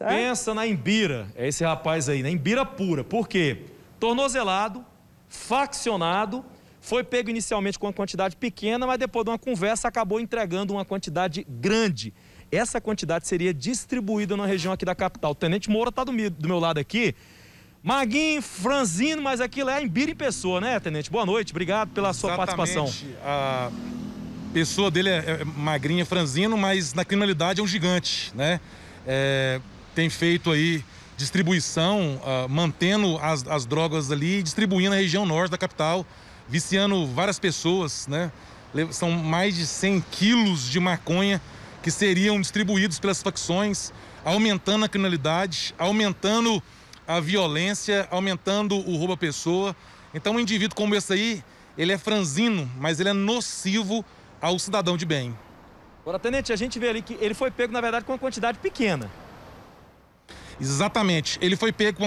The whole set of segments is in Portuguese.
É Pensa na Embira, é esse rapaz aí, na né? Imbira Embira pura. Por quê? Tornozelado, faccionado, foi pego inicialmente com uma quantidade pequena, mas depois de uma conversa acabou entregando uma quantidade grande. Essa quantidade seria distribuída na região aqui da capital. O Tenente Moura está do, do meu lado aqui. Maguinho, Franzino, mas aquilo é Imbira Embira em pessoa, né, Tenente? Boa noite, obrigado pela sua Exatamente. participação. A pessoa dele é, é magrinha, Franzino, mas na criminalidade é um gigante, né? é, tem feito aí distribuição, uh, mantendo as, as drogas ali e distribuindo na região norte da capital, viciando várias pessoas, né? São mais de 100 quilos de maconha que seriam distribuídos pelas facções, aumentando a criminalidade, aumentando a violência, aumentando o roubo à pessoa. Então, um indivíduo como esse aí, ele é franzino, mas ele é nocivo ao cidadão de bem. Agora, Tenente, a gente vê ali que ele foi pego, na verdade, com uma quantidade pequena. Exatamente. Ele foi pego com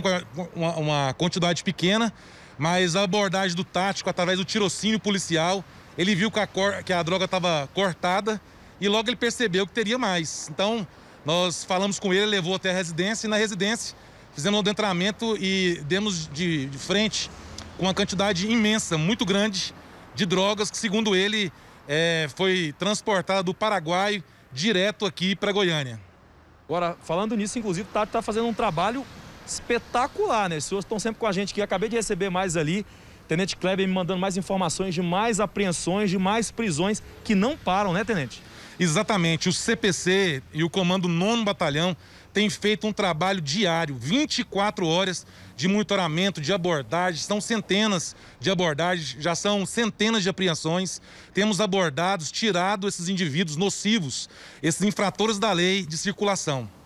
uma, uma quantidade pequena, mas a abordagem do tático, através do tirocínio policial, ele viu que a, cor, que a droga estava cortada e logo ele percebeu que teria mais. Então, nós falamos com ele, levou até a residência e na residência fizemos um adentramento e demos de, de frente com uma quantidade imensa, muito grande, de drogas que, segundo ele, é, foi transportada do Paraguai direto aqui para Goiânia. Agora, falando nisso, inclusive, o Tati está fazendo um trabalho espetacular, né? Os senhores estão sempre com a gente aqui. Acabei de receber mais ali Tenente Kleber me mandando mais informações de mais apreensões, de mais prisões que não param, né, Tenente? Exatamente. O CPC e o Comando 9 Batalhão têm feito um trabalho diário, 24 horas de monitoramento, de abordagem. São centenas de abordagens, já são centenas de apreensões. Temos abordados, tirado esses indivíduos nocivos, esses infratores da lei de circulação.